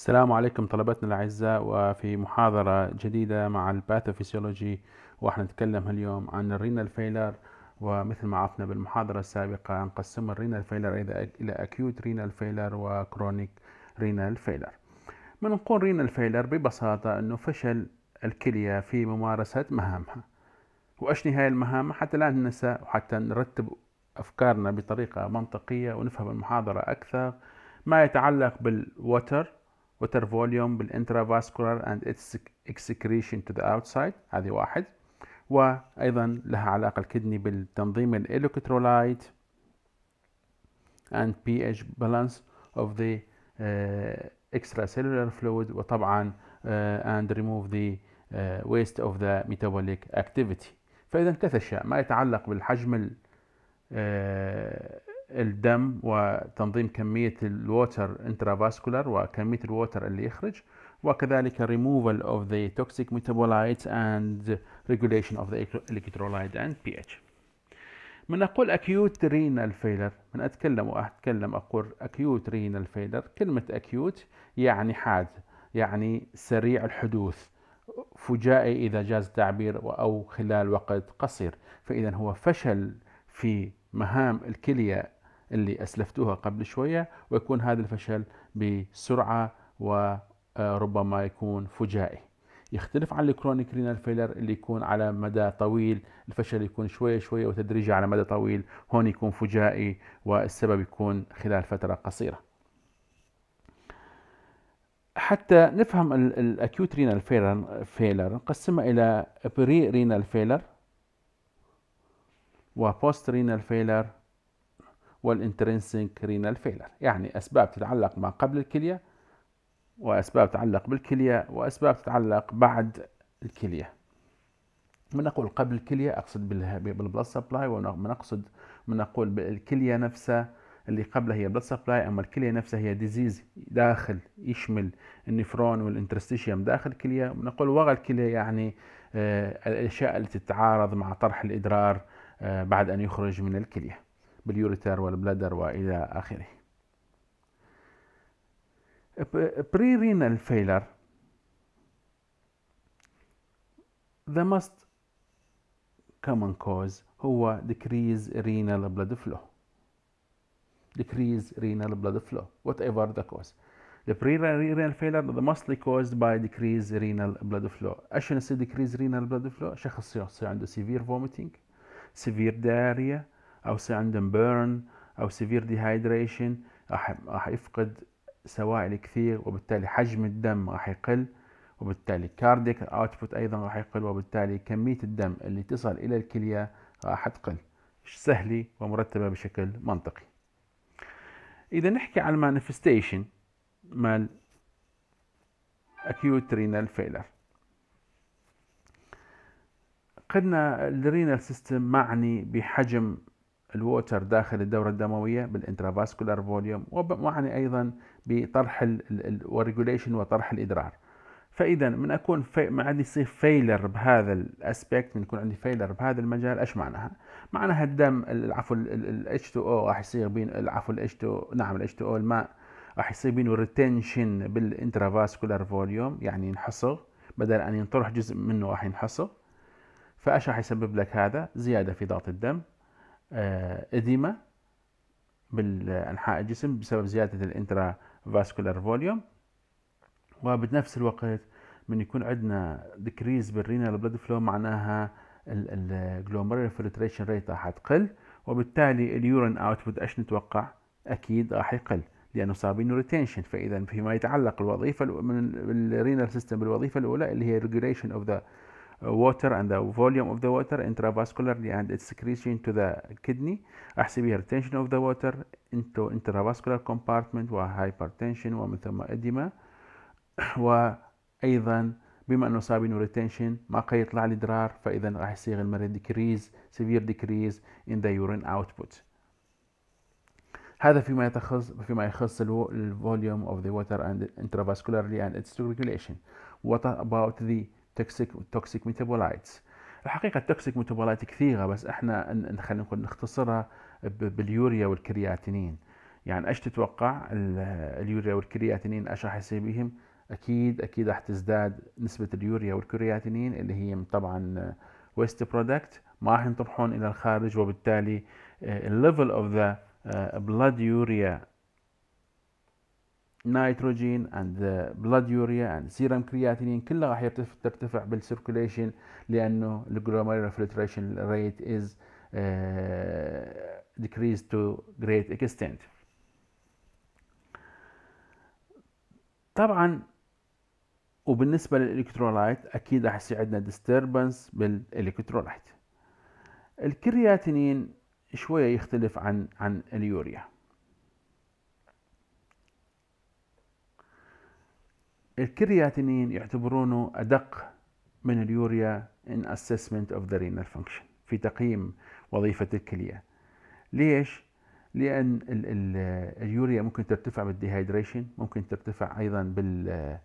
السلام عليكم طلبتنا الأعزاء وفي محاضرة جديدة مع الباثوفيسيولوجي وإحنا نتكلم اليوم عن الرينال فيلر ومثل ما عرفنا بالمحاضرة السابقة نقسم الرينال فيلر إلى أكيوت رينال فيلر وكرونيك رينال فيلر من نقول رينال فيلر ببساطة أنه فشل الكلية في ممارسة مهامها وأشني هاي المهام حتى لا ننسى وحتى نرتب أفكارنا بطريقة منطقية ونفهم المحاضرة أكثر ما يتعلق بالوتر water volume بالintravascular and its excretion to the outside هذه واحد وأيضا لها علاقة الكدني بالتنظيم الإلكترولايت and pH balance of the uh, extracellular fluid وطبعا uh, and remove the uh, waste of the metabolic activity فإذا ثلاث أشياء ما يتعلق بالحجم ال, uh, الدم وتنظيم كمية الووتر انترافاسكولار وكمية الووتر اللي يخرج وكذلك removal of the toxic metabolites and regulation of the electrolyte and pH من أقول acute renal failure من أتكلم وأتكلم أقول acute renal failure كلمة acute يعني حاد يعني سريع الحدوث فجائي إذا جاز التعبير أو خلال وقت قصير فإذا هو فشل في مهام الكلية اللي أسلفتوها قبل شوية ويكون هذا الفشل بسرعة وربما يكون فجائي يختلف عن الكرونيك رينال فيلر اللي يكون على مدى طويل الفشل يكون شوية شوية وتدريجي على مدى طويل هون يكون فجائي والسبب يكون خلال فترة قصيرة حتى نفهم الاكيوت رينال فيلر فيلر نقسمها الى بري رينال فيلر وبوست رينال فيلر والانترنسنك رينال فيلر يعني أسباب تتعلق ما قبل الكلية وأسباب تتعلق بالكلية وأسباب تتعلق بعد الكلية من أقول قبل الكلية أقصد بالبلاد سبلاي ومن أقصد من أقول بالكلية نفسها اللي قبلها هي بلاد سبلاي اما الكليه نفسها هي ديزيز داخل يشمل النفرون والانترستيشيوم داخل الكليه نقول وغى الكليه يعني آه، الاشياء التي تتعارض مع طرح الادرار آه، بعد ان يخرج من الكليه باليوريتر والبلادر والى اخره بري رينال failure the most common cause هو decrease renal blood flow decrease renal blood flow whatever the cause the pre-renal failure is mostly caused by decreased renal blood flow ايش نسي decreased renal blood flow شخص يصير عنده severe vomiting severe diarrhea او يصير عندهم بيرن او سيفير ديهايدريشن راح يفقد سوائل كثير وبالتالي حجم الدم راح يقل وبالتالي كارديك اوتبوت ايضا راح يقل وبالتالي كميه الدم اللي تصل الى الكليه راح تقل سهله ومرتبه بشكل منطقي اذا نحكي عن المانيفستيشن مال acute renal failure قدنا الرينال سيستم معني بحجم الووتر داخل الدورة الدموية بالانترافاسكولار فوليوم ومعني أيضا بطرح الريجوليشن وطرح الإدرار فإذا من أكون في... ما عندي يصير فيلر بهذا الأسبكت من يكون عندي فيلر بهذا المجال إيش معناها؟ معناها الدم العفو ال H2O راح يصير بين العفو ال H2 نعم ال H2O الماء راح يصير بينه ريتنشن بالانترافاسكولار فوليوم يعني ينحصر بدل أن ينطرح جزء منه راح ينحصر فايش راح يسبب لك هذا؟ زيادة في ضغط الدم آه، إديمة بالأنحاء الجسم بسبب زيادة الانترا فاسكولار فوليوم وبنفس الوقت من يكون عندنا ديكريز بالرينال بلاد فلو معناها الجلومرال فلتريشن ريت راح تقل وبالتالي اليورين اوتبوت ايش نتوقع؟ اكيد راح يقل لانه صار بينه ريتنشن فاذا فيما يتعلق الوظيفه من الرينال سيستم بالوظيفه الاولى اللي هي ريجوليشن اوف ذا water and the volume of the water intravascularly and its secretion to the kidney أحسبيها retention of the water into intravascular compartment وhypertension ومن ثم edema وأيضا بما أنه صار retention ما قد يطلع لي فإذا راح يصير المريض decrease severe decrease in the urine output هذا فيما يتخص فيما يخص الفوليوم of the water and intravascularly and its circulation what about the التوكسيك توكسيك ميتابولايتس الحقيقة التوكسيك ميتابولايت كثيرة بس احنا خلينا نقول نختصرها باليوريا والكرياتينين يعني ايش تتوقع اليوريا والكرياتينين ايش راح يصير بهم؟ اكيد اكيد راح تزداد نسبة اليوريا والكرياتينين اللي هي طبعا ويست برودكت ما راح ينطرحون الى الخارج وبالتالي الليفل اوف ذا بلاد يوريا نيتروجين اند بلاد يوريا اند سيرم كرياتينين كلها راح يرتفع ترتفع بالسيركوليشن لانه الجلوميرولار فلتريشن ريت از decreased تو جريت اكستنت طبعا وبالنسبه للالكترولايت اكيد راح يصير عندنا ديستربنس بالالكترولايت الكرياتينين شويه يختلف عن عن اليوريا الكرياتينين يعتبرونه أدق من اليوريا in assessment of the renal function في تقييم وظيفة الكلية ليش؟ لأن الـ الـ اليوريا ممكن ترتفع بالديهايدريشن ممكن ترتفع أيضا بال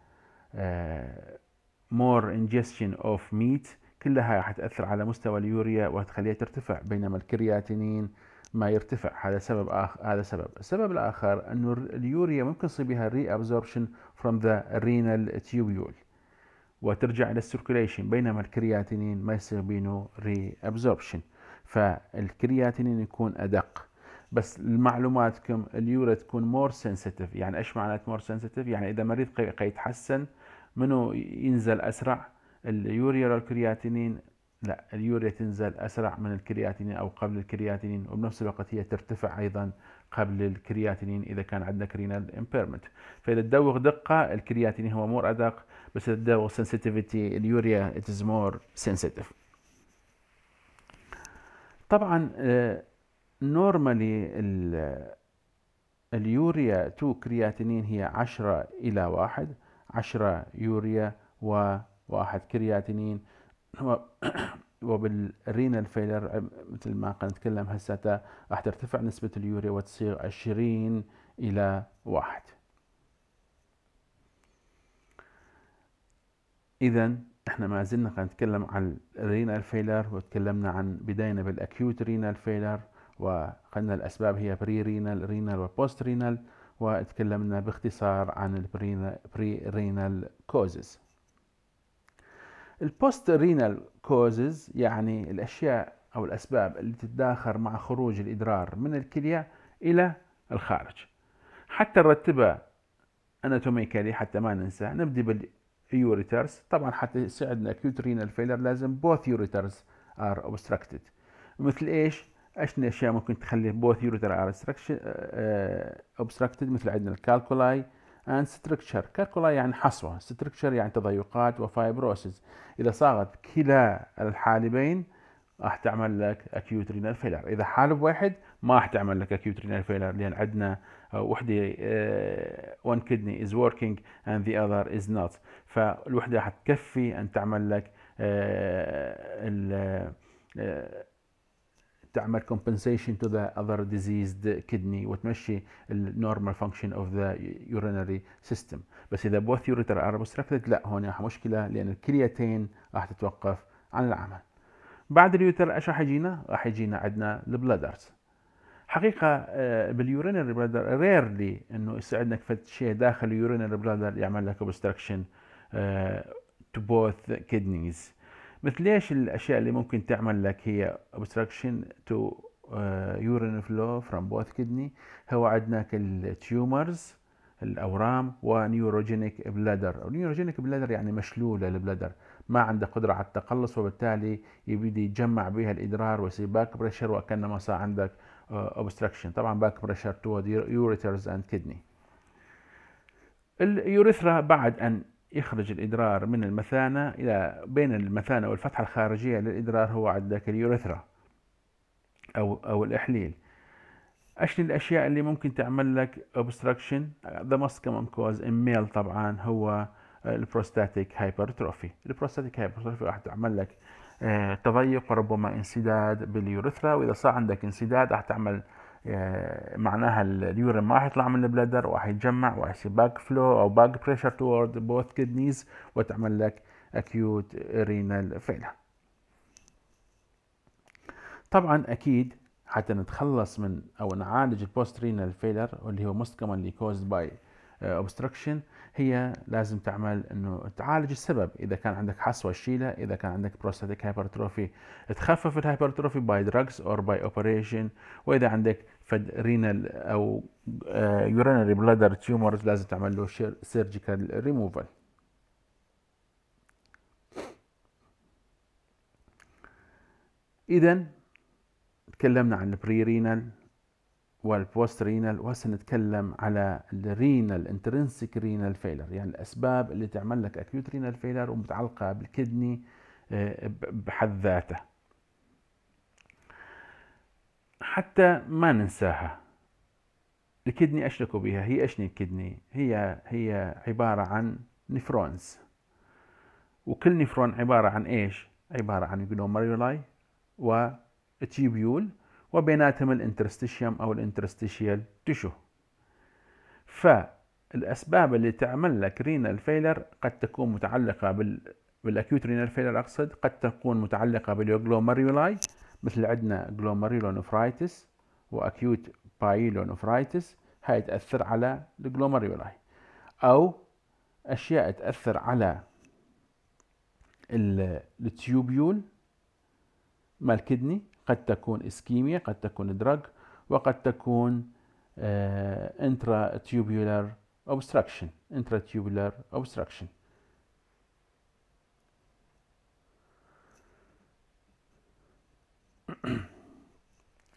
مور انجستشن اوف ميت كلها تاثر على مستوى اليوريا وهتخليها ترتفع بينما الكرياتينين ما يرتفع هذا سبب آخر هذا سبب السبب الآخر أنه اليوريا ممكن يصير بها ري ابزوربشن فروم ذا رينال تيوبيول وترجع إلى السيركيليشن بينما الكرياتينين ما يصير بينه ري ابزوربشن فالكرياتينين يكون أدق بس لمعلوماتكم اليورا تكون مور سنسيتيف يعني ايش معنات مور سنسيتيف يعني اذا مريض قيتحسن منو ينزل اسرع اليوريا والكرياتينين لا اليوريا تنزل أسرع من الكرياتينين أو قبل الكرياتينين وبنفس الوقت هي ترتفع أيضا قبل الكرياتينين إذا كان عندنا رينال امبيرمنت فإذا تدوغ دقة الكرياتينين هو مور أدق بس إذا تدوغ سنسيتيفيتي اليوريا اتز مور سنسيتيف طبعا نورمالي آه، اليوريا تو كرياتينين هي 10 إلى 1 10 يوريا و 1 كرياتينين هو وبالرينال فيلر مثل ما نتكلم هسه راح ترتفع نسبة اليوريا وتصير 20 إلى 1 إذا احنا ما زلنا نتكلم عن الرينال فيلر وتكلمنا عن بداينا بالأكيوت رينال فيلر وقلنا الأسباب هي بري رينال رينال وبوست رينال وتكلمنا باختصار عن البري رينال كوزز البوست رينال كوزز يعني الأشياء أو الأسباب اللي تتداخل مع خروج الإدرار من الكلية إلى الخارج حتى نرتبها اناتوميكالي حتى ما ننسى نبدي باليوريترز طبعا حتى يساعدنا اكيوت رينال فيلر لازم بوث يوريترز ار اوبستراكتد مثل ايش؟ اشنا اشياء ممكن تخلي بوث يوريتر ار اوبستراكتد مثل عندنا الكالكولاي and structure كالكولا يعني حصوة structure يعني تضيقات وفايبروسيس إذا صاغت كلا الحالبين راح تعمل لك acute renal failure إذا حالب واحد ما راح تعمل لك acute renal failure لأن عندنا آه، وحدة آه، one kidney is working and the other is not فالوحدة راح تكفي أن تعمل لك آه، ال تعمل compensation to the other diseased kidney وتمشي normal function of the urinary system بس اذا both ureter are obstructed لا هون مشكله لان الكليتين راح تتوقف عن العمل بعد اليوتر ايش راح يجينا؟ راح يجينا عندنا البلادرز حقيقة باليورينري بلادر ريرلي انه يساعدنا فد شيء داخل اليورينري بلادر يعمل لك obstruction آه، to both kidneys مثل ايش الاشياء اللي ممكن تعمل لك هي obstruction to uh, urine flow from both kidney هو عندنا التيومرز الاورام ونيوروجينيك بلادر نيوروجينيك بلادر يعني مشلوله البلادر ما عنده قدره على التقلص وبالتالي يبدي يتجمع بها الادرار ويصير باك بريشر وكانما صار عندك آه، obstruction طبعا باك بريشر تود يوريترز اند كدني اليوريثرا بعد ان يخرج الإدرار من المثانة إلى بين المثانة والفتحة الخارجية للإدرار هو عندك اليوريثرا أو أو الإحليل أشني الأشياء اللي ممكن تعمل لك obstruction the most common cause in male طبعا هو البروستاتيك هايبرتروفي البروستاتيك هايبرتروفي راح تعمل لك آه، تضيق وربما انسداد باليوريثرا وإذا صار عندك انسداد راح تعمل آه، معناها اليورين ما حيطلع من البلدر وحيتجمع وحيصير باك فلو او باك بريشر توورد بوث كدنيز وتعمل لك اكيوت رينال فيلر طبعا اكيد حتى نتخلص من او نعالج البوست رينال فيلر واللي هو most commonly كوزد باي اوبستراكشن آه، هي لازم تعمل انه تعالج السبب اذا كان عندك حصوه شيله اذا كان عندك بروستاتيك هايبرتروفي تخفف الهايبرتروفي باي دراجز اور باي اوبريشن واذا عندك فد رينال او يورينري بلادر تيومرز لازم تعمل له سيرجيكال ريموفال اذا تكلمنا عن البري رينال والبوست رينال وسنتكلم على الرينال انترنسك رينال فيلر يعني الاسباب اللي تعمل لك اكيوت رينال فيلر ومتعلقه بالكدني آه، بحد ذاته حتى ما ننساها الكدني اشركوا بها هي ايش الكدني هي هي عباره عن نفرونز وكل نفرون عباره عن ايش عباره عن جلوميرولاي وتيبيول وبيناتهم الانترستيشيوم أو الانترستيشيال تشو فالأسباب اللي تعمل لك رينال فيلر قد تكون متعلقة بال بالاكيوت رينال فيلر اقصد قد تكون متعلقه بالجلوميرولاي مثل عندنا جلوماريولونفرايتس واكيوت بايلونفرايتس هاي تاثر على الجلوماريولاي او اشياء تاثر على التيوبيول مال كدني قد تكون اسكيميا قد تكون دراج وقد تكون انترا تيوبولار اوبستراكشن انترا تيوبولار اوبستراكشن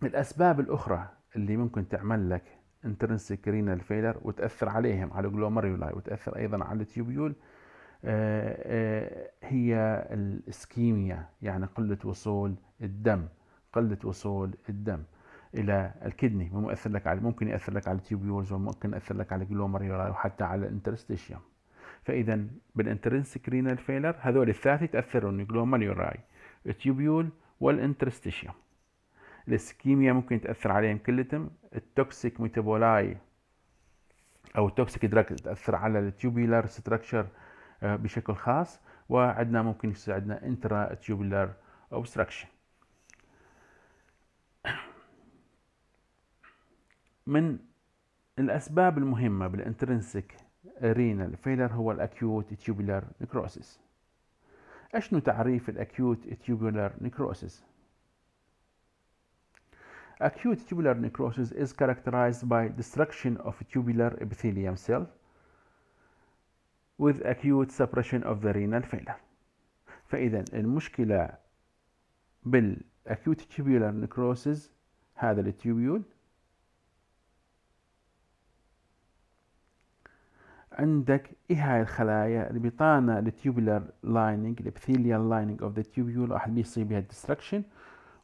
الاسباب الاخرى اللي ممكن تعمل لك انترنسك رينال فيلر وتاثر عليهم على الجلوميرولاي وتاثر ايضا على التيوبيول آه، آه، هي الاسكيميا يعني قله وصول الدم قلة وصول الدم الى الكدني مؤثر لك على ممكن ياثر لك على التيوبيولز وممكن ياثر لك على جلوميريولا وحتى على الانترستيشيوم فاذا بالانترنسك رينال فيلر هذول الثلاثه يتاثرون جلوميريولاي التيوبيول والانترستيشيوم الاسكيميا ممكن تاثر عليهم كلتهم التوكسيك ميتابولاي او التوكسيك دراج تاثر على التيوبيلر آه، ستراكشر بشكل خاص وعندنا ممكن يساعدنا انترا تيوبيلر اوبستراكشن من الأسباب المهمة بالانترنسك رينال فيلر هو الأكيوت تيوبولار نكروسيس أشنو تعريف الأكيوت تيوبولار نكروسيس؟ Acute tubular necrosis is characterized by destruction of tubular epithelium cell with acute suppression of the renal failure. فإذا المشكلة بالacute tubular necrosis هذا التيوبيول عندك إيه هاي الخلايا البطانة بيعطانا التيوبولار لايننج الابثيليال لايننج اوف ذا تيوبيول راح بيصير بها ديستركشن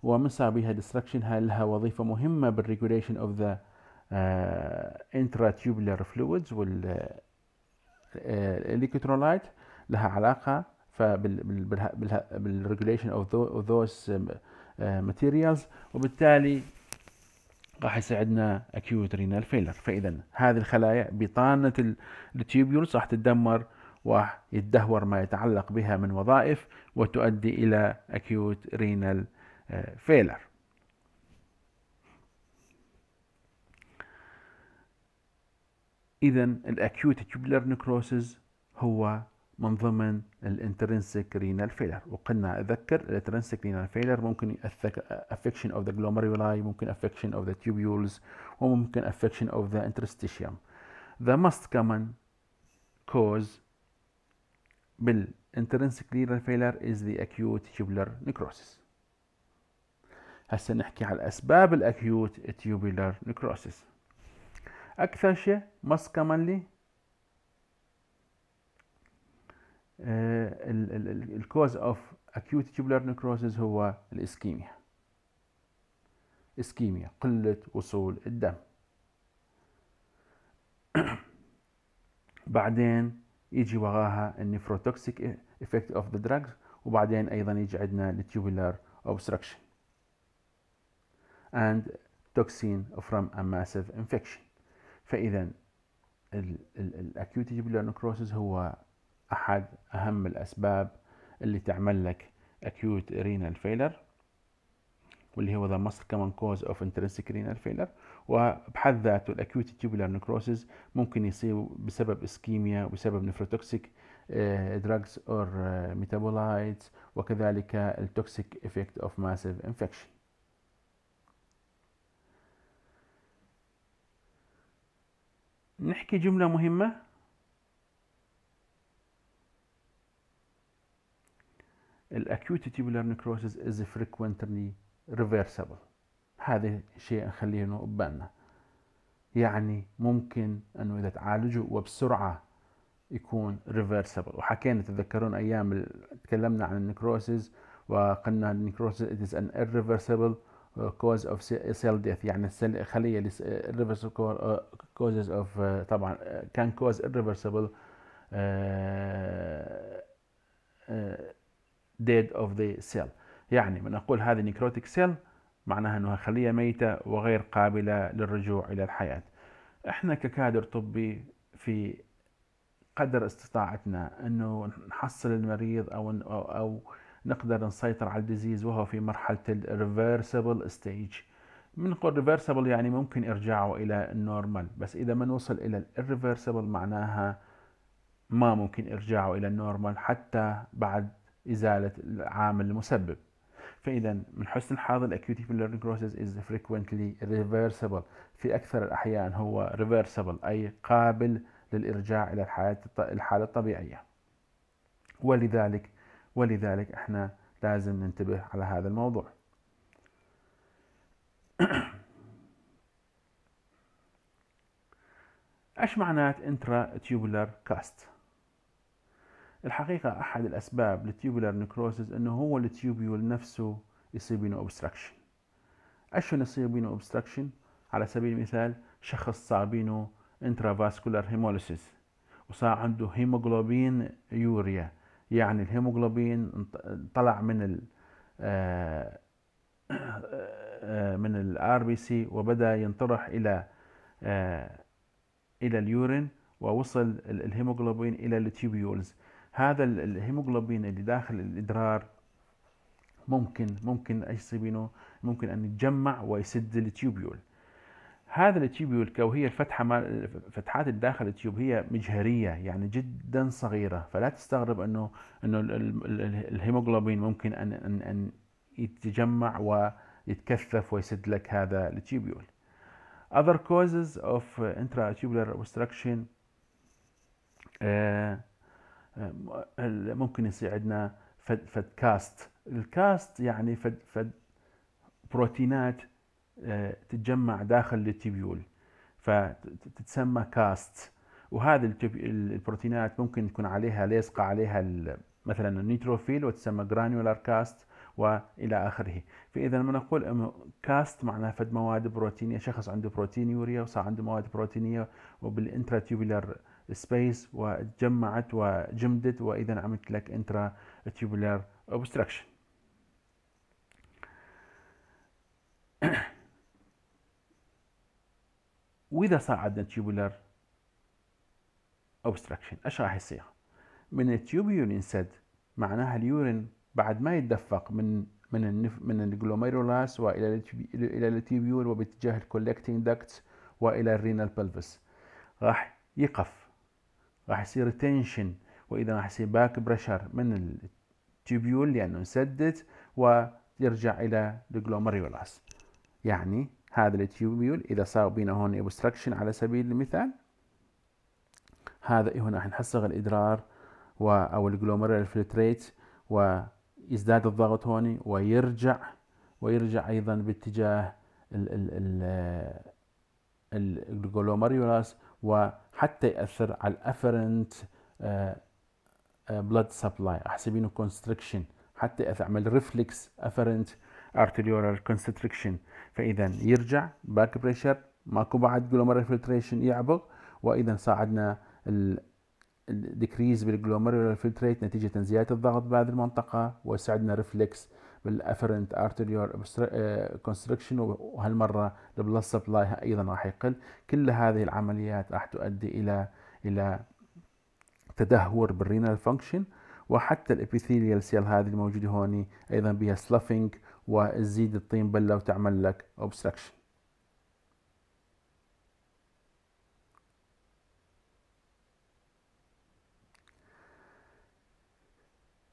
ومن صار بها ديستركشن هاي لها وظيفة مهمة بالريجوليشن اوف ذا انترا تيوبولار فلويدز والإلكترولايت لها علاقة فبالريجوليشن اوف ذوز ماتيريالز وبالتالي راح يساعدنا اكيوت رينال فيلر فاذا هذه الخلايا بطانه التيوبيولز راح تتدمر ويتدهور ما يتعلق بها من وظائف وتؤدي الى اكيوت رينال آه، فيلر اذا الاكيوت تيوبلر نكروسز هو من ضمن الانترنسك رينال فيلر وقلنا اذكر الانترنسك رينال فيلر ممكن افكشن اوف ذا جلوميرولاي ممكن افكشن اوف ذا tubules وممكن افكشن اوف ذا انترستيشيوم ذا ماست كومن كوز بالانترنسك رينال فيلر از ذا اكيوت تيوبولر نيكروسيس هسه نحكي على اسباب الاكيوت تيوبولر نيكروسيس اكثر شيء ماست كومنلي آه، الكوز اوف acute tubular necrosis هو الاسكيميا اسكيميا قلة وصول الدم بعدين يجي وراها النيفروتوكسيك افكت اوف ذا دراجز وبعدين ايضا يجي عندنا التيوبولار اوبستراكشن اند توكسين فروم ا ماسيف انفكشن فاذا الاكيوت tubular necrosis هو أحد أهم الأسباب اللي تعمل لك acute renal failure واللي هو the most common cause of intrinsic renal failure وبحد ذاته الاكيوت tubular necrosis ممكن يصير بسبب اسكيميا وبسبب نفروتوكسيك drugs or metabolites وكذلك التوكسيك effect of massive infection نحكي جملة مهمة الاكيوت تيبولار نكروسيس از فريكوينتلي ريفيرسبل هذا شيء نخليه ببالنا يعني ممكن انه اذا تعالجه وبسرعه يكون ريفيرسبل وحكينا تذكرون ايام تكلمنا عن النكروسيس وقلنا النكروسيس از ان an كوز اوف سيل ديث يعني الخليه اللي irreversible اوف uh, uh, طبعا كان uh, كوز irreversible dead of the cell يعني من أقول هذه necrotic سيل معناها أنها خلية ميتة وغير قابلة للرجوع إلى الحياة إحنا ككادر طبي في قدر استطاعتنا أنه نحصل المريض أو, أو, أو نقدر نسيطر على الديزيز وهو في مرحلة الريفرسبل ستيج نقول ريفرسبل يعني ممكن ارجاعه الى النورمال بس اذا ما نوصل الى الريفرسبل معناها ما ممكن ارجاعه الى النورمال حتى بعد إزالة العامل المسبب فإذا من حسن الحظ الأكيوتي في الليرنينج بروسيس is frequently reversible في أكثر الأحيان هو reversible أي قابل للإرجاع إلى الحالة الحالة الطبيعية ولذلك ولذلك احنا لازم ننتبه على هذا الموضوع ايش معنات intra tubular cast؟ الحقيقة أحد الأسباب للتيوبولار نكروسز أنه هو التيوبيول نفسه يصيب بينه أوبستراكشن أشون يصيب بينه أوبستراكشن على سبيل المثال شخص صار بينه انترافاسكولار هيموليسيس وصار عنده هيموغلوبين يوريا يعني الهيموغلوبين طلع من ال آه، من الار بي سي وبدا ينطرح الى آه، الى اليورين ووصل الهيموغلوبين الى التيوبيولز هذا الهيموجلوبين اللي داخل الادرار ممكن ممكن ايش منه ممكن ان يتجمع ويسد التيوبيول هذا التيوبيول كو هي الفتحه ما فتحات الداخل التيوب هي مجهريه يعني جدا صغيره فلا تستغرب انه انه الهيموجلوبين ممكن ان ان ان يتجمع ويتكثف ويسد لك هذا التيوبيول other causes of intratubular obstruction uh, ممكن يصير عندنا فد, فد كاست الكاست يعني فد, فد بروتينات آه، تتجمع داخل التبيول فتتسمى كاست وهذه البروتينات ممكن تكون عليها لاصقة عليها مثلا النيتروفيل وتسمى جرانيولار كاست والى اخره فاذا لما نقول كاست معناها فد مواد بروتينيه شخص عنده بروتين يوريا وصار عنده مواد بروتينيه وبالانتراتيوبولار سبيس وتجمعت وجمدت واذا عملت لك انترا تيوبولار اوبستراكشن واذا صار عندنا تيوبولار اوبستراكشن ايش راح يصير؟ من التيوبيول انسد معناها اليورين بعد ما يتدفق من من النف من الجلوميرولاس والى الى التيبيول وباتجاه الكولكتنج داكتس والى الرينال بلفس راح يقف راح يصير تنشن واذا راح يصير باك بريشر من التوبيول لانه انسدت ويرجع الى الجلوميرولاس يعني هذا التوبيول اذا صار بينا هون ابستراكشن على سبيل المثال هذا هنا راح نحصغ الادرار و او الجلوميريال فلتريت ويزداد الضغط هوني ويرجع ويرجع ايضا باتجاه الجلوميريولاس وحتى يأثر على الافرنت بلاد سبلاي احسبينه كونستريكشن حتى عمل ريفلكس افرنت ارتريولار كونستريكشن فاذا يرجع باك بريشر ماكو بعد جلومر فلتريشن يعبق واذا ساعدنا الديكريز بالجلوميرولار فلتريت نتيجه زياده الضغط بهذه المنطقه وساعدنا ريفلكس بالافرنت ارتيريور كونستركشن وهالمره البلد سبلاي ايضا راح يقل كل هذه العمليات راح تؤدي الى الى تدهور بالرينال فانكشن وحتى الابيثيليال سيل هذه الموجوده هوني ايضا بها سلفنج وتزيد الطين بله وتعمل لك اوبستراكشن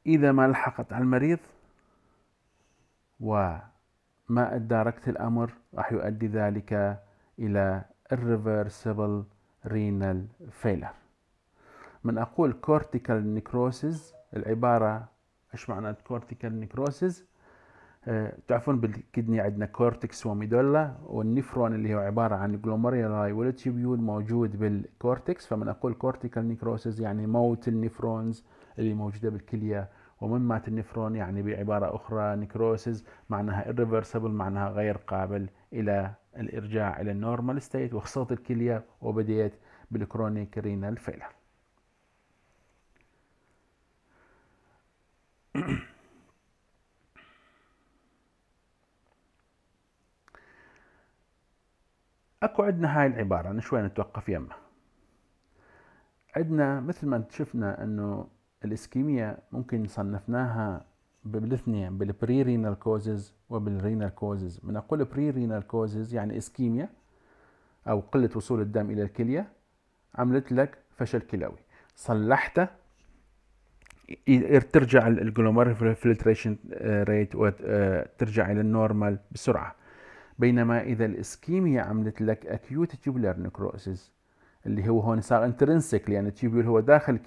إذا ما لحقت على المريض وما أداركت الأمر راح يؤدي ذلك إلى الريفرسيبل رينال فيلر من أقول كورتيكال نيكروسيز العبارة إيش معنى كورتيكال آه، نيكروسيز تعرفون بالكدني عندنا كورتكس وميدولا والنفرون اللي هو عبارة عن جلوميرولاي والتيبيول موجود بالكورتكس فمن أقول كورتيكال نيكروسيز يعني موت النفرونز اللي موجودة بالكلية ومن مات النفرون يعني بعبارة أخرى نيكروسيز معناها irreversible معناها غير قابل إلى الإرجاع إلى النورمال ستيت وخسرت الكلية وبديت بالكرونيك رينال فيلر اكو عندنا هاي العبارة أنا شوي نتوقف يمها عندنا مثل ما شفنا أنه الإسكيميا ممكن صنفناها بالاثنين بالبري رينال كوزز وبالرينال كوزز بنقول بري رينال كوزز يعني إسكيميا أو قلة وصول الدم إلى الكلية عملت لك فشل كلوي صلحته ترجع الجلومر فلتريشن ريت وترجع الى النورمال بسرعه بينما اذا الاسكيميا عملت لك اكيوت تيوبلر نكروسيس اللي هو هون صار انترنسك لان التيوبيول هو داخل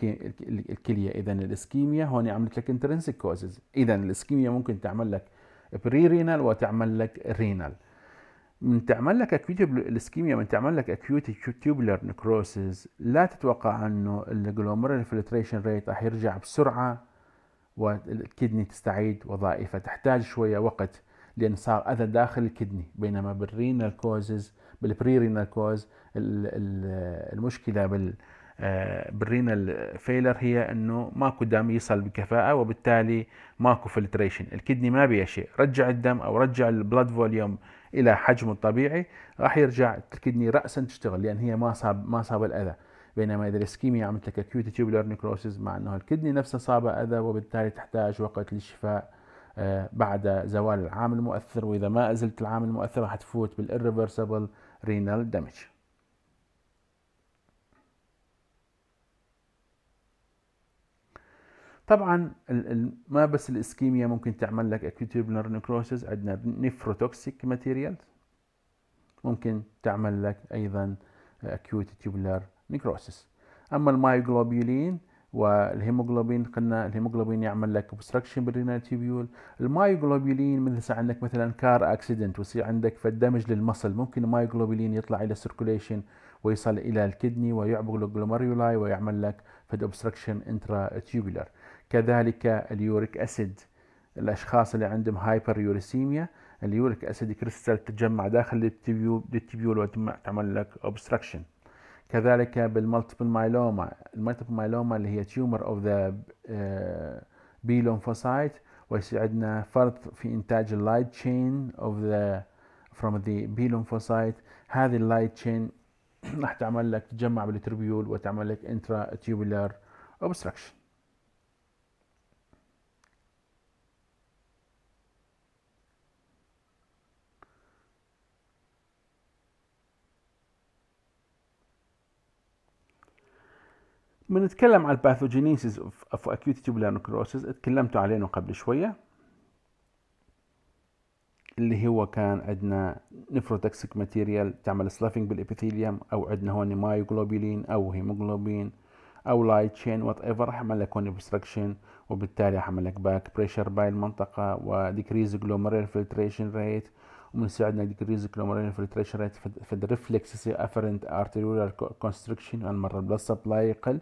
الكليه اذا الاسكيميا هون عملت لك انترنسك كوزز اذا الاسكيميا ممكن تعمل لك بري رينال وتعمل لك رينال من تعمل لك اكيوت الاسكيميا من تعمل لك اكيوت تيوبولر نكروسز لا تتوقع انه الجلومرال فلتريشن ريت راح يرجع بسرعه والكدني تستعيد وظائفها تحتاج شويه وقت لان صار اذى داخل الكدني بينما بالرينال كوزز بالبريرينال كوز المشكله بال آه، بالرينال فيلر هي انه ماكو دم يصل بكفاءه وبالتالي ماكو فلتريشن الكدني ما بيها شيء رجع الدم او رجع البلد فوليوم الى حجمه الطبيعي راح يرجع الكدني راسا تشتغل لان هي ما صاب ما صاب الاذى بينما اذا الاسكيميا عملت لك اكيوت تيوبولار نيكروسيس مع انه الكدني نفسه صاب اذى وبالتالي تحتاج وقت للشفاء آه، بعد زوال العامل المؤثر واذا ما ازلت العامل المؤثر راح تفوت بالريفرسبل renal damage. طبعا ما بس الاسكيميا ممكن تعمل لك acute pulmonary necrosis عندنا نيفروتوكسيك ماتيريال ممكن تعمل لك ايضا acute tubular necrosis اما المايوجلوبيولين والهيموجلوبين قلنا الهيموجلوبين يعمل لك اوبستراكشن بالرينال تيبيول المايوجلوبيلين من يصير عندك مثلا كار اكسيدنت ويصير عندك فدمج للمصل ممكن المايوجلوبيلين يطلع الى السيركوليشن ويصل الى الكدني ويعبق الجلوميرولاي ويعمل لك فد اوبستراكشن انترا تيبيولر كذلك اليوريك اسيد الاشخاص اللي عندهم هايبر يوريسيميا اليوريك اسيد كريستال تتجمع داخل التيبيول وتعمل لك اوبستراكشن كذلك بالمالتيبل مايلوما المالتيبل مايلوما اللي هي تيومر اوف ذا بي لومفوسايت ويساعدنا فرض في انتاج اللايت تشين اوف ذا فروم ذا بي lymphocyte هذه اللايت تشين راح تعمل لك تجمع بالتربيول وتعمل لك انترا تيوبولار اوبستراكشن بنتكلم على الباثوجينيسيس اوف اكيوت تيوبولار نكروسيس اتكلمتوا عليه قبل شويه اللي هو كان عندنا نفروتكسيك ماتيريال تعمل سلافينج بالابيثيليوم او عندنا هون مايوجلوبولين او هيموجلوبين او لايت شين وات ايفر حمل لك هون وبالتالي حمل لك باك بريشر باي المنطقه وديكريز جلومرير فلتريشن ريت ومن ساعدنا ديكريز جلومرير فلتريشن ريت في الريفلكس افرنت ارتيريولار كونستركشن المره البلس سبلاي يقل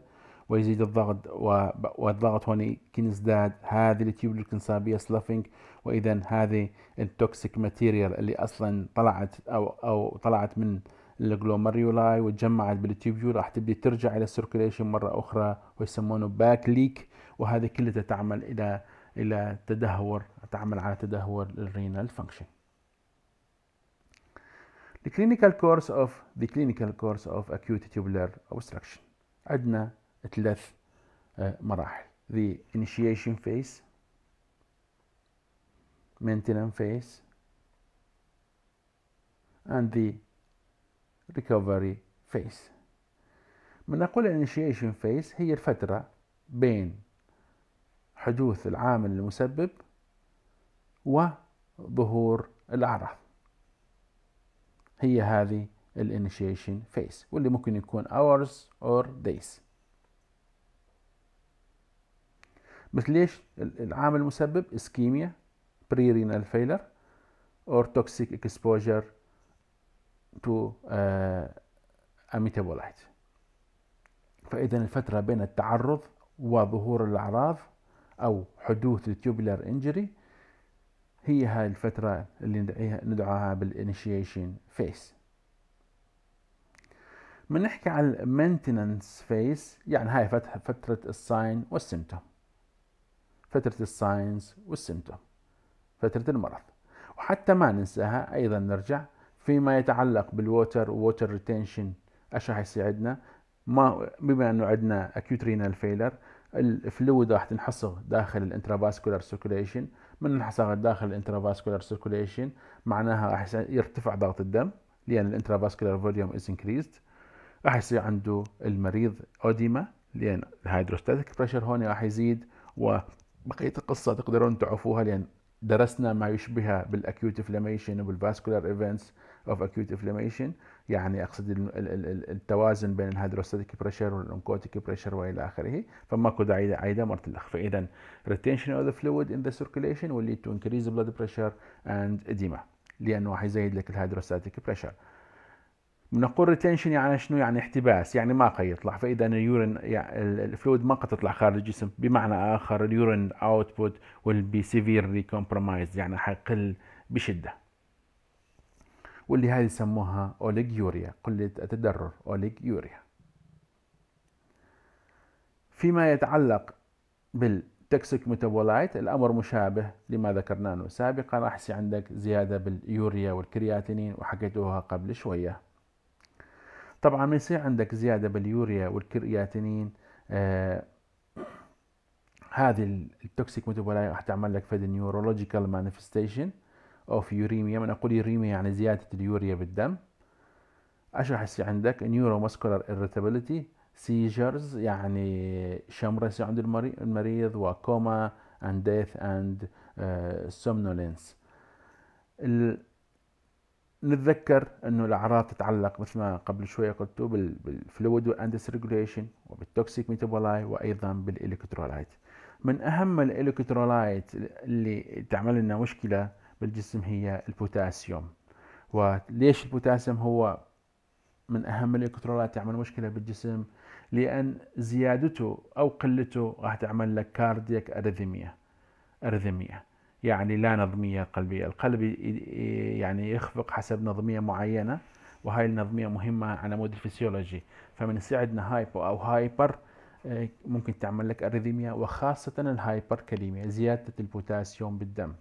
ويزيد الضغط والضغط هوني كنزداد هذه اللي تجيب لك نسميه سلافينج واذا هذه التوكسيك ماتيريال اللي اصلا طلعت او او طلعت من الجلومريولاي وتجمعت بالتيبيول راح تبدي ترجع الى السيركيليشن مره اخرى ويسمونه باك ليك وهذه كلها تعمل الى الى تدهور تعمل على تدهور الرينال فانكشن The clinical course of the clinical course of acute tubular obstruction عندنا ثلاث آه، مراحل the initiation phase maintenance phase and the recovery phase من نقول initiation phase هي الفترة بين حدوث العامل المسبب وظهور الأعراض هي هذه الانيشيشن فيس واللي ممكن يكون hours or days بس ليش العامل المسبب اسكيميا رينال فيلر or toxic exposure to اميتابولايت آه، metabolite فإذا الفترة بين التعرض وظهور الأعراض أو حدوث التيوبلر انجري هي هاي الفترة اللي ندعيها ندعوها بالانيشيشن فيس من نحكي على المينتننس فيس يعني هاي فترة الساين والسيمتوم فترة الساينز والسيمتوم فترة المرض وحتى ما ننساها أيضا نرجع فيما يتعلق بالووتر ووتر ريتينشن ايش راح يساعدنا ما بما انه عندنا اكيوت رينال فيلر الفلويد راح تنحصر داخل الانترافاسكولار سيركوليشن من انحصر داخل الانترافاسكولار سيركوليشن معناها راح يرتفع ضغط الدم لان الانترافاسكولار فوليوم از انكريزد راح يصير عنده المريض اوديما لان الهيدروستاتيك بريشر هون راح يزيد و بقيه القصه تقدرون تعرفوها لان درسنا ما يشبه بالاكيوت انفلاميشن وبالفاسكولار ايفنتس اوف اكيوت انفلاميشن يعني اقصد التوازن بين الهيدروستاتيك بريشر والانكوتيك بريشر والى اخره فماكو داعي اعيدها مره الاخ فاذا ريتينشن اوف ذا فلويد ان ذا سيركيليشن will lead to increase blood pressure and edema لانه راح يزيد لك الهيدروستاتيك بريشر بنقول ريتنشن يعني شنو يعني احتباس يعني ما قد يطلع فاذا اليورين يعني الفلويد ما قد تطلع خارج الجسم بمعنى اخر اليورين اوتبوت ويل بي سيفيرلي كومبرومايز يعني حيقل بشده واللي هاي يسموها اوليجيوريا قله التدرر اوليجيوريا فيما يتعلق بالتكسيك ميتابولايت الامر مشابه لما ذكرناه سابقا راح يصير عندك زياده باليوريا والكرياتينين وحكيتوها قبل شويه طبعا ما يصير عندك زياده باليوريا والكرياتينين آه هذه التوكسيك ميتابولايت راح تعمل لك فد نيورولوجيكال مانيفستيشن اوف يوريميا من اقول يوريميا يعني زياده اليوريا بالدم ايش راح يصير عندك نيورو ماسكولار اريتابيليتي سيجرز يعني شمره يصير عند المريض وكوما اند ديث اند سومنولينس نتذكر انه الاعراض تتعلق مثل ما قبل شويه قلت بالفلويد واندس ريجوليشن وبالتوكسيك ميتابولاي وايضا بالالكترولايت من اهم الالكترولايت اللي تعمل لنا مشكله بالجسم هي البوتاسيوم وليش البوتاسيوم هو من اهم الالكترولايت تعمل مشكله بالجسم لان زيادته او قلته راح تعمل لك كاردياك اريثميا اريثميا يعني لا نظمية قلبية القلب يعني يخفق حسب نظمية معينة وهاي النظمية مهمة على مود الفسيولوجي فمن يصير عندنا هايبو أو هايبر آه، ممكن تعمل لك أريثميا وخاصة الهايبر كليميا زيادة البوتاسيوم بالدم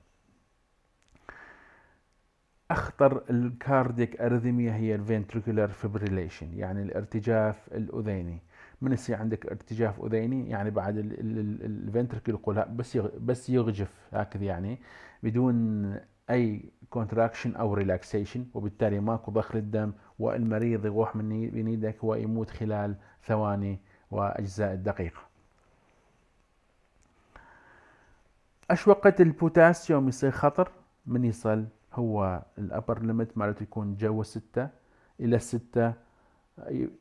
أخطر الكارديك أريثميا هي الفنتريكولار فيبريليشن يعني الارتجاف الأذيني من يصير عندك ارتجاف اذيني يعني بعد الفنتركل القلع بس بس يرجف هكذا يعني بدون اي كونتراكشن او ريلاكسيشن وبالتالي ماكو ضخ للدم والمريض يروح من بين ايدك ويموت خلال ثواني واجزاء الدقيقه اش وقت البوتاسيوم يصير خطر من يصل هو الابر ليمت مالته يكون جو 6 الى 6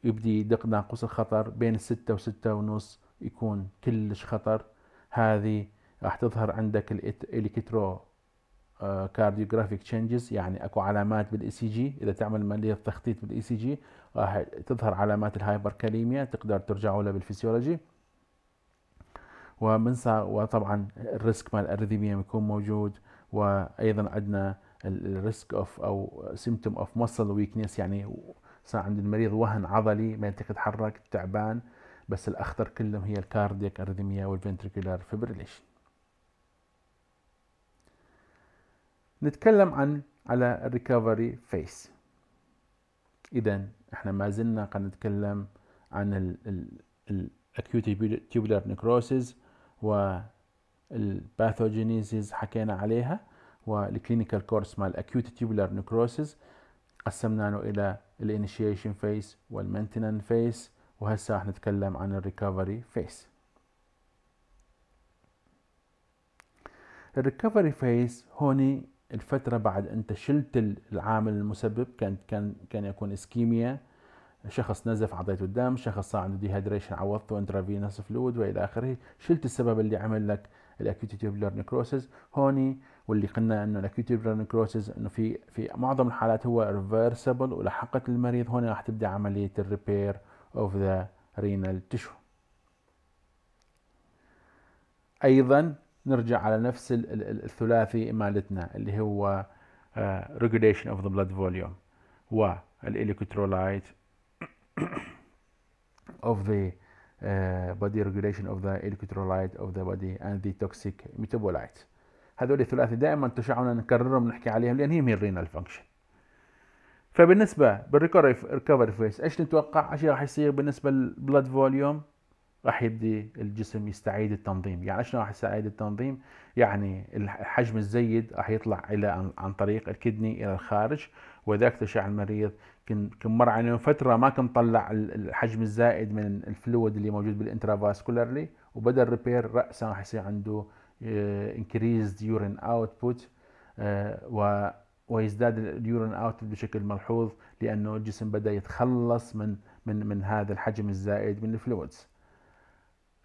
يبدي يدق ناقوس الخطر بين الستة وستة ونص يكون كلش خطر هذه راح تظهر عندك الالكترو كارديوغرافيك تشينجز يعني اكو علامات بالاي سي جي اذا تعمل عمليه تخطيط بالاي سي جي راح تظهر علامات الهايبركاليميا تقدر ترجعوا لها بالفسيولوجي ومن وطبعا الريسك مال الاريثميا يكون موجود وايضا عندنا الريسك اوف او سيمتوم اوف مسل ويكنس يعني صار عند المريض وهن عضلي ما يقدر يتحرك تعبان بس الأخطر كلهم هي الكاردياك أرذميا والفنتريكولار فيبريليشن نتكلم عن على الريكفري فيس إذا احنا ما زلنا قاعد نتكلم عن الأكيوت تيوبولار نكروسيس والباثوجينيزيز حكينا عليها والكلينيكال كورس مال الأكيوت تيوبولار نكروسيس قسمناه إلى الانيشيشن فيس والمينتنن فيس وهسه راح نتكلم عن الريكفري فيس الريكفري فيس هوني الفترة بعد انت شلت العامل المسبب كان كان كان يكون اسكيميا شخص نزف عطيته الدم شخص صار عنده ديهايدريشن عوضته انترافينوس فلويد والى اخره شلت السبب اللي عمل لك الاكيوت تيوبولار نيكروسيس هوني واللي قلنا انه الاكيوت برانكروسز انه في في معظم الحالات هو ريفرسبل ولحقت المريض هون راح تبدا عمليه الريبير اوف ذا رينال تشو ايضا نرجع على نفس الثلاثي مالتنا اللي هو آه، regulation اوف ذا بلاد فوليوم والالكترولايت of the uh, body regulation of the electrolyte of the body and the toxic metabolite هذول الثلاثي دائما تشعنا نكررهم نحكي عليهم لان هي الرينال فانكشن فبالنسبه بالريكفري فيس ايش نتوقع ايش راح يصير بالنسبه للبلد فوليوم راح يبدي الجسم يستعيد التنظيم يعني شنو راح يستعيد التنظيم يعني الحجم الزيد راح يطلع الى عن طريق الكدني الى الخارج وذاك تشع المريض كن مر عليهم فتره ما كن طلع الحجم الزائد من الفلويد اللي موجود بالانترافاسكولارلي وبدا الريبير راسا راح يصير عنده Uh, increased urine output uh, و ويزداد اليورين اوت بشكل ملحوظ لانه الجسم بدا يتخلص من من من هذا الحجم الزائد من الفلويدز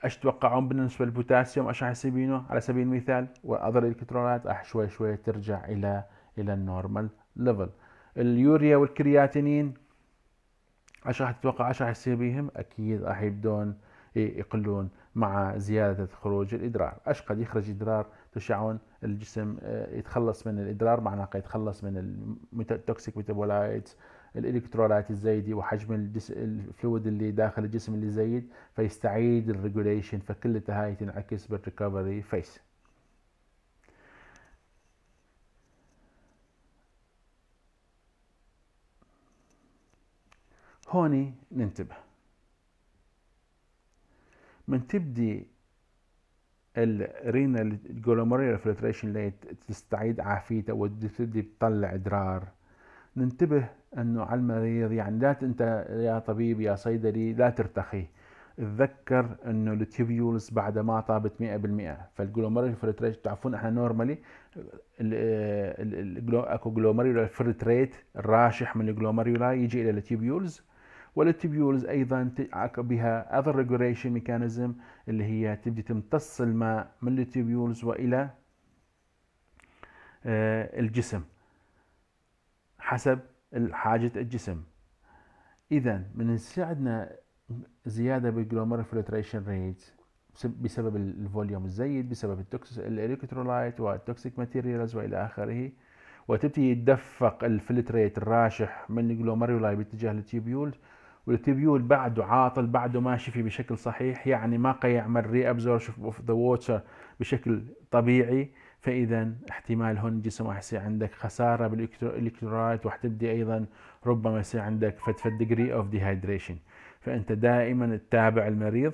ايش تتوقعون بالنسبه للبوتاسيوم ايش راح يصير بينه على سبيل المثال واضر الالكترونات راح شوي شوي ترجع الى الى النورمال ليفل اليوريا والكرياتينين ايش راح تتوقع ايش راح يصير بيهم اكيد راح يبدون يقلون مع زيادة خروج الإدرار أشقد يخرج إدرار تشعون الجسم آه، يتخلص من الإدرار معناه يتخلص من التوكسيك ميتابولايتس الالكترولايت الزايدي وحجم الفلويد اللي داخل الجسم اللي زايد فيستعيد الريجوليشن فكل هاي تنعكس بالريكفري فيس هوني ننتبه من تبدي الرينال جلوميريال فلتريشن اللي تستعيد عافيته وتبدي تطلع ادرار ننتبه انه على المريض يعني لا انت يا طبيب يا صيدلي لا ترتخي تذكر انه التيبيولز بعد ما طابت 100% فالجلوميريال فلتريت تعرفون احنا نورمالي اكو جلوميريال فلتريت الراشح من الجلوميرولا يجي الى التيبيولز والتبيولز ايضا بها other regulation mechanism اللي هي تبدي تمتص الماء من التبيولز والى آه، الجسم حسب حاجة الجسم اذا من نساعدنا زيادة بالجلومر فلتريشن ريت بسبب الفوليوم الزايد بسبب التوكسيك الالكترولايت والتوكسيك ماتيريالز والى اخره وتبتدي يتدفق الفلتريت الراشح من الجلومريولاي باتجاه التيبيول والتيبيول بعده عاطل بعده ما شفي بشكل صحيح يعني ما قي يعمل ري ابزورشن اوف ذا ووتر بشكل طبيعي فاذا احتمال هون الجسم راح يصير عندك خساره بالالكترولايت وراح تبدي ايضا ربما يصير عندك فتفه ديجري اوف ديهايدريشن فانت دائما تتابع المريض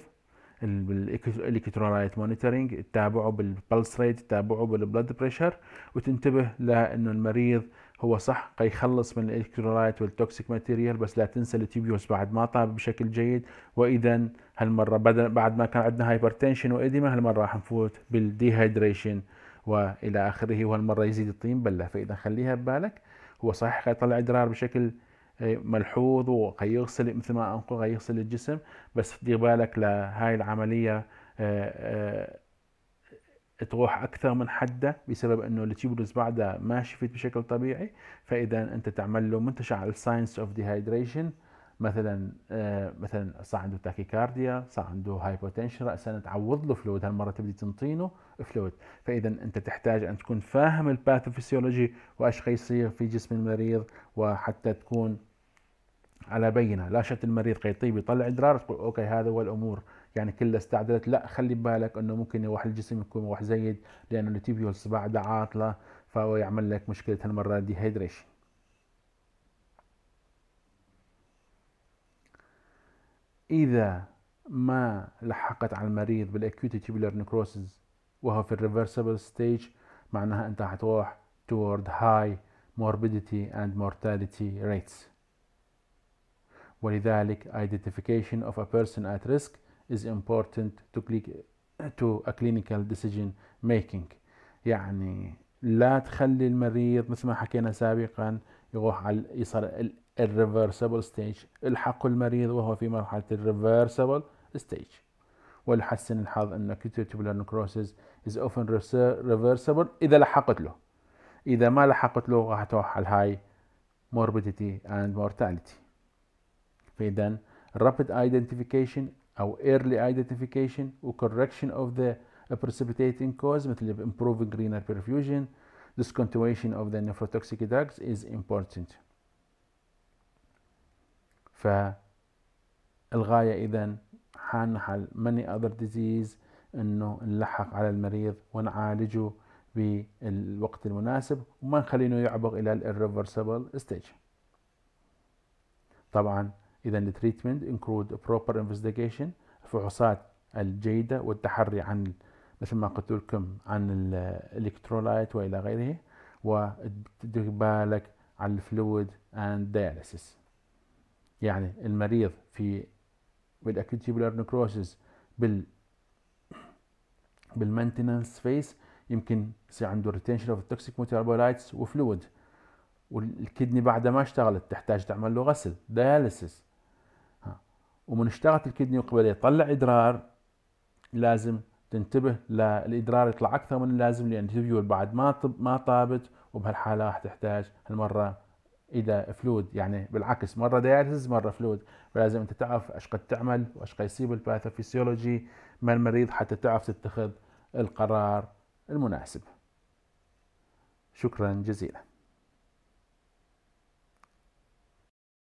بالالكترولايت مونيتورنج تتابعه بالبلس ريت تتابعه بالبلد بريشر وتنتبه لانه المريض هو صح قيخلص من الالكترولايت والتوكسيك ماتيريال بس لا تنسى التيبيوس بعد ما طاب بشكل جيد واذا هالمره بدل بعد ما كان عندنا هايبرتنشن واديما هالمره راح نفوت بالديهايدريشن والى اخره وهالمره يزيد الطين بله فاذا خليها ببالك هو صحيح قيطلع ادرار بشكل آه، ملحوظ وقيغسل مثل ما انقل قيغسل الجسم بس دير بالك لهاي العمليه آه، آه، تروح اكثر من حده بسبب انه التيوبولز بعدها ما شفت بشكل طبيعي فاذا انت تعمل له منتشع الساينس اوف ديهايدريشن مثلا آه مثلا صار عنده تاكيكارديا صار عنده هايبوتنشن راسا تعوض له فلويد هالمره تبدي تنطينه فلويد فاذا انت تحتاج ان تكون فاهم الباثوفيسيولوجي وايش يصير في جسم المريض وحتى تكون على بينه لا شت المريض قيطيب يطلع ادرار تقول اوكي هذا هو الامور يعني كلها استعدلت لا خلي بالك انه ممكن يروح الجسم يكون مروح زايد لانه التيبيولز بعدها عاطله فهو يعمل لك مشكله هالمره ديهيدريشن اذا ما لحقت على المريض بالاكيوت تيبولار نكروسز وهو في الريفرسبل ستيج معناها انت حتروح toward high morbidity and mortality rates ولذلك identification of a person at risk is important to, to a clinical decision making يعني لا تخلي المريض مثل ما حكينا سابقا يروح على يصير الريفرسبل ستيج الحقوا المريض وهو في مرحله الريفرسبل ستيج ولحسن الحظ ان acute tubular از اوفن ريفرسبل اذا لحقت له اذا ما لحقت له راح تروح على الهاي morbidity and mortality فاذا rapid identification او early identification و correction of the precipitating cause مثل improving renal perfusion discontinuation of the nephrotoxic drugs is important فالغاية إذا حل many other disease إنه نلحق على المريض ونعالجه بالوقت المناسب وما نخلينه يعبق إلى irreversible stage طبعا اذا التريتمنت انكلود بروبر انفستيجيشن الفحوصات الجيده والتحري عن مثل ما قلت لكم عن الالكترولايت والى غيره بالك عن الفلويد اند دياليسيس يعني المريض في بالاكيوت جيبولار نكروسيس بال بالمنتننس فيس يمكن يصير عنده ريتنشن اوف توكسيك ميتابولايتس وفلويد والكدني بعد ما اشتغلت تحتاج تعمل له غسل دياليسيس ومن اشتغلت الكدني وقبل يطلع ادرار لازم تنتبه للادرار يطلع اكثر من اللازم لان التبيول بعد ما طب ما طابت وبهالحاله راح تحتاج هالمره الى فلود يعني بالعكس مره دياليسز مره فلود فلازم انت تعرف ايش قد تعمل وايش قد يصيب الباثوفيسيولوجي مع المريض حتى تعرف تتخذ القرار المناسب شكرا جزيلا